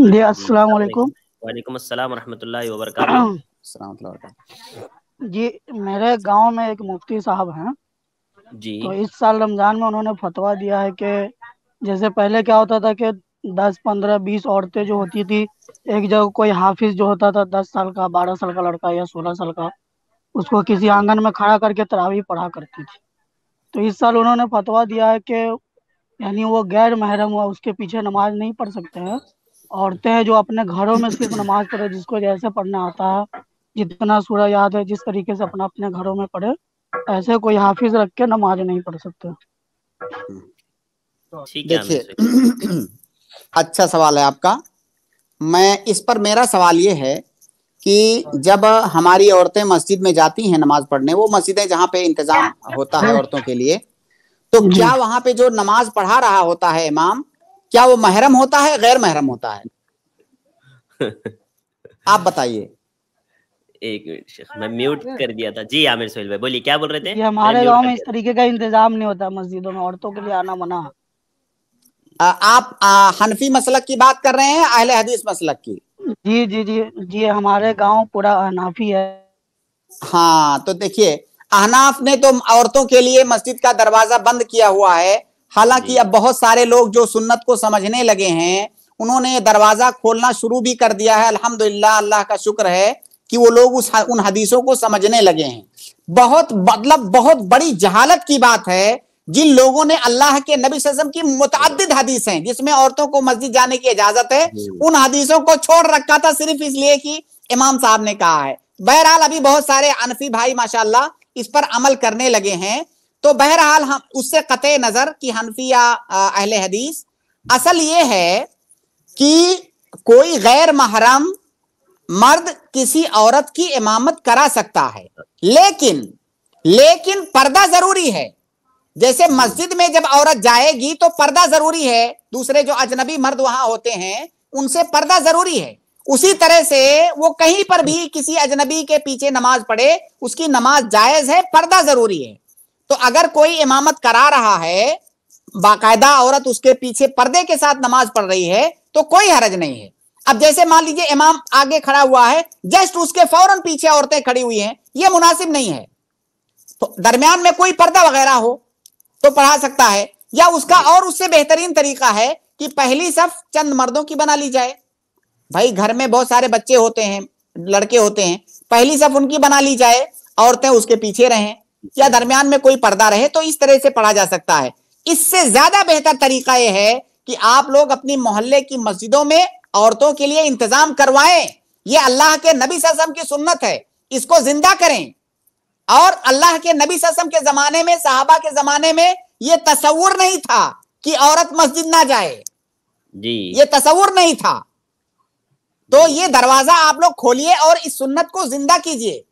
जी अस्सलाम वालेकुम वालेकुम अस्सलाम रहमतुल्लाहि व बरकातहू जी मेरे गांव में एक मुफ्ती साहब हैं जी तो इस साल रमजान में उन्होंने फतवा दिया है कि जैसे पहले क्या होता था कि दस पंद्रह बीस औरतें जो होती थी एक जगह कोई हाफिज जो होता था दस साल का बारह साल का लड़का या सोलह साल का उसको किसी आंगन में खड़ा करके तरावी पढ़ा करती थी तो इस साल उन्होंने फतवा दिया है कि यानी वो गैर महरम हुआ उसके पीछे नमाज नहीं पढ़ सकते हैं औरतें हैं जो अपने घरों में सिर्फ नमाज पढ़े जिसको जैसे पढ़ना आता है जितना सूरा याद है जिस तरीके से अपना अपने घरों में पढ़े ऐसे कोई हाफिज रख के नमाज नहीं पढ़ सकते तो देखिए अच्छा सवाल है आपका मैं इस पर मेरा सवाल ये है कि जब हमारी औरतें मस्जिद में जाती हैं नमाज पढ़ने वो मस्जिदें जहाँ पे इंतजाम होता है औरतों के लिए तो क्या वहाँ पे जो नमाज पढ़ा रहा होता है इमाम क्या वो महरम होता है गैर महरम होता है आप बताइए एक मैं म्यूट कर दिया था जी आमिर सोहेल भाई बोलिए क्या बोल रहे थे हमारे गांव में इस तरीके का इंतजाम नहीं होता मस्जिदों में औरतों के लिए आना मना आप हनफी मसलक की बात कर रहे हैं अहले हदीस मसलक की जी जी जी जी हमारे गांव पूरा अहनाफी है हाँ तो देखिए अहनाफ ने तो औरतों के लिए मस्जिद का दरवाजा बंद किया हुआ है हालांकि अब बहुत सारे लोग जो सुन्नत को समझने लगे हैं उन्होंने दरवाजा खोलना शुरू भी कर दिया है अल्हम्दुलिल्लाह अल्लाह का शुक्र है कि वो लोग उस उन हदीसों को समझने लगे हैं बहुत मतलब बहुत बड़ी जहालत की बात है जिन लोगों ने अल्लाह के नबी सजम की मुतद हदीस हैं जिसमें औरतों को मस्जिद जाने की इजाजत है उन हदीसों को छोड़ रखा था सिर्फ इसलिए कि इमाम साहब ने कहा है बहरहाल अभी बहुत सारे अनफी भाई माशाला इस पर अमल करने लगे हैं तो बहरहाल हम उससे कत नजर कि हनफी या अहल हदीस असल ये है कि कोई गैर महरम मर्द किसी औरत की इमामत करा सकता है लेकिन लेकिन पर्दा जरूरी है जैसे मस्जिद में जब औरत जाएगी तो पर्दा जरूरी है दूसरे जो अजनबी मर्द वहां होते हैं उनसे पर्दा जरूरी है उसी तरह से वो कहीं पर भी किसी अजनबी के पीछे नमाज पढ़े उसकी नमाज जायज है पर्दा जरूरी है तो अगर कोई इमामत करा रहा है बाकायदा औरत उसके पीछे पर्दे के साथ नमाज पढ़ रही है तो कोई हरज नहीं है अब जैसे मान लीजिए इमाम आगे खड़ा हुआ है जस्ट उसके फौरन पीछे औरतें खड़ी हुई हैं यह मुनासिब नहीं है तो दरमियान में कोई पर्दा वगैरह हो तो पढ़ा सकता है या उसका और उससे बेहतरीन तरीका है कि पहली सफ चंद मर्दों की बना ली जाए भाई घर में बहुत सारे बच्चे होते हैं लड़के होते हैं पहली सफ उनकी बना ली जाए औरतें उसके पीछे रहें या दरमियान में कोई पर्दा रहे तो इस तरह से पढ़ा जा सकता है इससे ज्यादा बेहतर तरीका यह है कि आप लोग अपनी मोहल्ले की मस्जिदों में औरतों के लिए इंतजाम करवाएं ये अल्लाह के नबी ससम की सुन्नत है इसको जिंदा करें और अल्लाह के नबी ससम के जमाने में साहबा के जमाने में ये तस्वुर नहीं था कि औरत मस्जिद ना जाए जी ये तस्वुर नहीं था तो ये दरवाजा आप लोग खोलिए और इस सुन्नत को जिंदा कीजिए